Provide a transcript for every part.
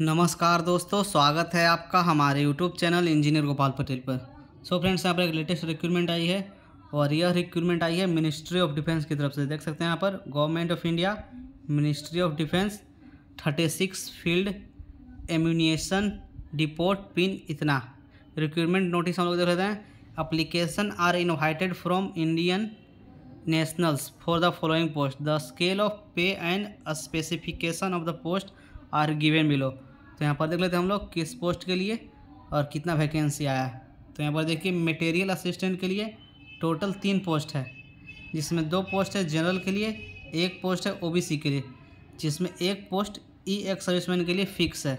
नमस्कार दोस्तों स्वागत है आपका हमारे YouTube channel engineer Gopal Patel पर सो फ्रेंड्स यहाँ पर एक लेटेस्ट रिक्रूटमेंट आई है और यह रिक्रूटमेंट आई है मिनिस्ट्री ऑफ डिफेंस की तरफ से देख सकते हैं यहाँ पर government of India ministry of defence thirty six field ammunition depot पिन इतना रिक्रूटमेंट नोटिस हम लोग देख लेते हैं application are invited from Indian nationals for the following post the scale of pay and specification of the post are given below तो यहाँ पर देख लेते हैं हम लोग किस पोस्ट के लिए और कितना वैकेंसी आया है तो यहाँ पर देखिए मटेरियल असिस्टेंट के लिए टोटल तीन पोस्ट है जिसमें दो पोस्ट है जनरल के लिए एक पोस्ट है ओबीसी के लिए जिसमें एक पोस्ट ई एक्स सर्विसमैन के लिए फ़िक्स है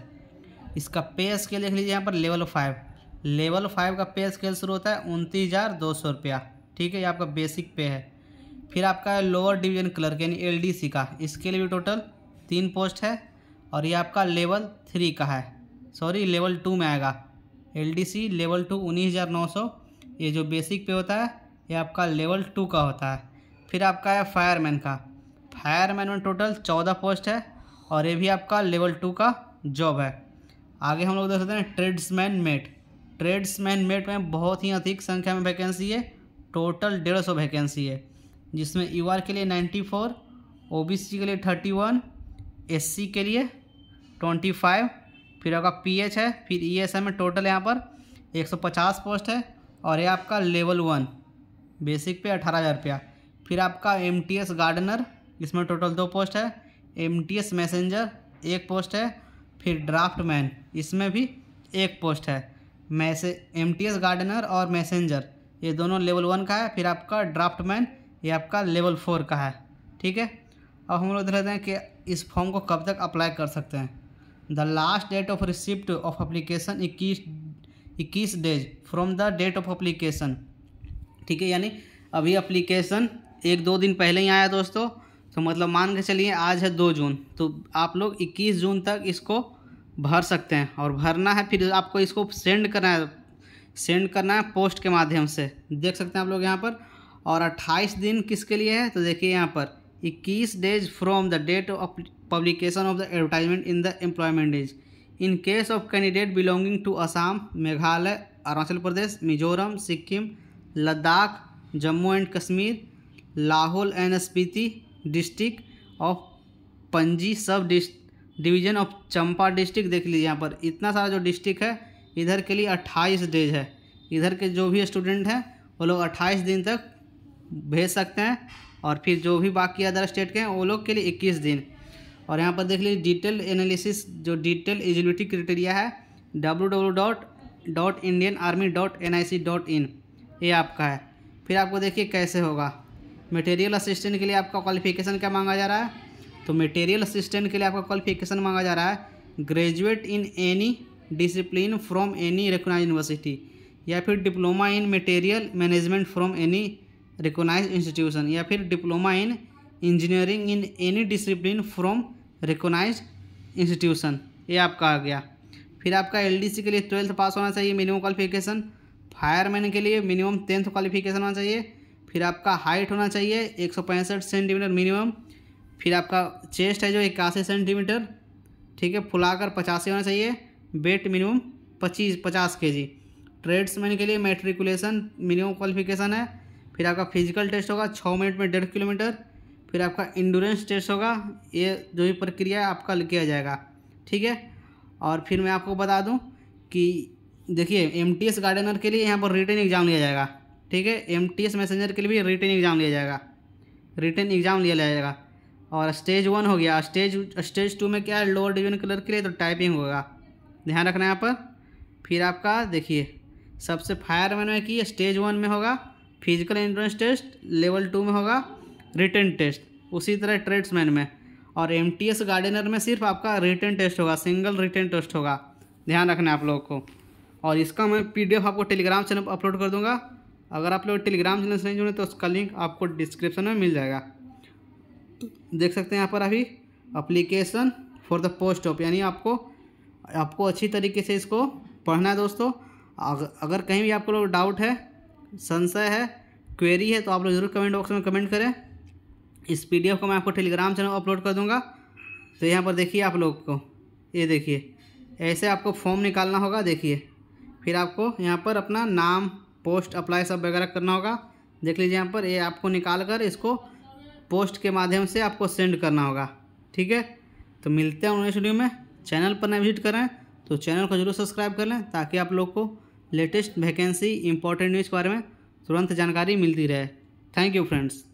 इसका पे स्केल देख लीजिए यहाँ पर लेवल फाइव लेवल फाइव का पे स्केल शुरू होता है उनतीस हज़ार दो सौ रुपया ठीक है ये आपका बेसिक पे है फिर आपका लोअर डिवीजन क्लर्क यानी एल का इसके लिए भी टोटल तीन पोस्ट है और ये आपका लेवल थ्री का है सॉरी लेवल टू में आएगा एल लेवल टू उन्नीस हज़ार नौ सौ ये जो बेसिक पे होता है ये आपका लेवल टू का होता है फिर आपका है फायरमैन का फायरमैन में टोटल चौदह पोस्ट है और ये भी आपका लेवल टू का जॉब है आगे हम लोग देख सकते हैं ट्रेड्समैन मेट ट्रेड्समैन मेट में बहुत ही अधिक संख्या में वैकेंसी है टोटल डेढ़ सौ वैकेंसी है जिसमें यू के लिए नाइन्टी फोर ओ के लिए थर्टी वन एस के लिए ट्वेंटी फाइव फिर आपका पीएच है फिर ईएसएम e में टोटल यहाँ पर एक सौ पचास पोस्ट है और ये आपका लेवल वन बेसिक पे अठारह हज़ार रुपया फिर आपका एम टी एस गार्डनर इसमें टोटल दो पोस्ट है एम टी एस मैसेंजर एक पोस्ट है फिर ड्राफ्ट मैन इसमें भी एक पोस्ट है मैसे एम टी एस गार्डनर और मैसेंजर ये दोनों लेवल वन का है फिर आपका ड्राफ्ट मैन ये आपका लेवल फोर का है ठीक है अब हम लोग देख लेते हैं कि इस फॉर्म को कब तक अप्लाई कर सकते हैं the last date of receipt of application इक्कीस इक्कीस days from the date of application ठीक है यानी अभी अप्लीकेशन एक दो दिन पहले ही आया दोस्तों तो मतलब मान के चलिए आज है दो जून तो आप लोग इक्कीस जून तक इसको भर सकते हैं और भरना है फिर आपको इसको सेंड करना है सेंड करना है पोस्ट के माध्यम से देख सकते हैं आप लोग यहाँ पर और अट्ठाईस दिन किसके लिए है तो देखिए यहाँ पर इक्कीस days from the date of publication of the advertisement in the employment days in case of candidate belonging to Assam Meghalaya Arunachal Pradesh Mizoram Sikkim Ladakh Jammu and Kashmir Lahaul and Spiti district of Pangi sub division of Champa district देख लीजिए यहाँ पर इतना सारा जो डिस्ट्रिक्ट है इधर के लिए अट्ठाईस डेज है इधर के जो भी स्टूडेंट हैं वो लोग अट्ठाईस दिन तक भेज सकते हैं और फिर जो भी बाकी अदर स्टेट के हैं वो लोग के लिए इक्कीस दिन और यहाँ पर देख लीजिए डिटेल एनालिसिस जो डिटेल एजिलिटी क्राइटेरिया है W W dot dot Indian army dot N I C dot in ये आपका है फिर आपको देखिए कैसे होगा मटेरियल असिस्टेंट के लिए आपका क्वालिफिकेशन क्या मांगा जा रहा है तो मटेरियल असिस्टेंट के लिए आपका क्वालिफिकेशन मांगा जा रहा है graduate in any discipline from any recognise university या फिर diploma in material management from any recognise institution या फिर diploma in engineering in any discipline from recognise institution ये आपका आ गया फिर आपका एलडीसी के लिए ट्वेल्थ पास होना चाहिए मिनिमम क्वालिफिकेशन फायरमैन के लिए मिनिमम टेंथ क्वालिफिकेशन होना चाहिए फिर आपका हाइट होना चाहिए एक सेंटीमीटर मिनिमम फिर आपका चेस्ट है जो इक्यासी सेंटीमीटर ठीक है फुलाकर पचासी होना चाहिए वेट मिनिमम पच्चीस पचास के जी ट्रेड्समैन के लिए मेट्रिकुलेशन मिनिमम क्वालिफिकेशन है फिर आपका फिजिकल टेस्ट होगा छः मिनट में डेढ़ किलोमीटर फिर आपका इंडोरेंस टेस्ट होगा ये जो भी प्रक्रिया आपका किया जाएगा ठीक है और फिर मैं आपको बता दूँ कि देखिए एम टी एस गार्डनर के लिए यहाँ पर रिटर्न एग्ज़ाम लिया जाएगा ठीक है एम टी एस मैसेंजर के लिए भी रिटर्न एग्ज़ाम लिया जाएगा रिटर्न एग्ज़ाम लिया जाएगा और स्टेज वन हो गया स्टेज स्टेज टू में क्या है लोअर डिवीजन कलर के लिए तो टाइपिंग होगा ध्यान रखना यहाँ पर फिर आपका देखिए सबसे फायर मैन में की स्टेज वन में होगा physical entrance test level two में होगा रिटर्न टेस्ट उसी तरह ट्रेड्समैन में और एम टी एस गार्डनर में सिर्फ आपका रिटर्न टेस्ट होगा सिंगल रिटर्न टेस्ट होगा ध्यान रखना आप लोगों को और इसका मैं पी डी एफ आपको टेलीग्राम चैनल पर अपलोड कर दूंगा अगर आप लोग टेलीग्राम चैनल से नहीं जुड़े तो उसका लिंक आपको डिस्क्रिप्शन में मिल जाएगा देख सकते हैं यहाँ पर अभी application for the post of यानी आपको आपको अच्छी तरीके से इसको पढ़ना है दोस्तों अगर कहीं भी आपको डाउट है संशय है क्वेरी है तो आप लोग जरूर कमेंट बॉक्स में कमेंट करें इस पी को मैं आपको टेलीग्राम चैनल अपलोड कर दूँगा तो यहाँ पर देखिए आप लोग को ये देखिए ऐसे आपको फॉर्म निकालना होगा देखिए फिर आपको यहाँ पर अपना नाम पोस्ट अप्लाई सब वगैरह करना होगा देख लीजिए यहाँ पर ये आपको निकाल कर इसको पोस्ट के माध्यम से आपको सेंड करना होगा ठीक है तो मिलते हैं उन्हें स्टूडियो में चैनल पर नए विजिट करें तो चैनल को जरूर सब्सक्राइब कर लें ताकि आप लोग को लेटेस्ट वैकेंसी इंपॉर्टेंट न्यूज़ के बारे में तुरंत जानकारी मिलती रहे थैंक यू फ्रेंड्स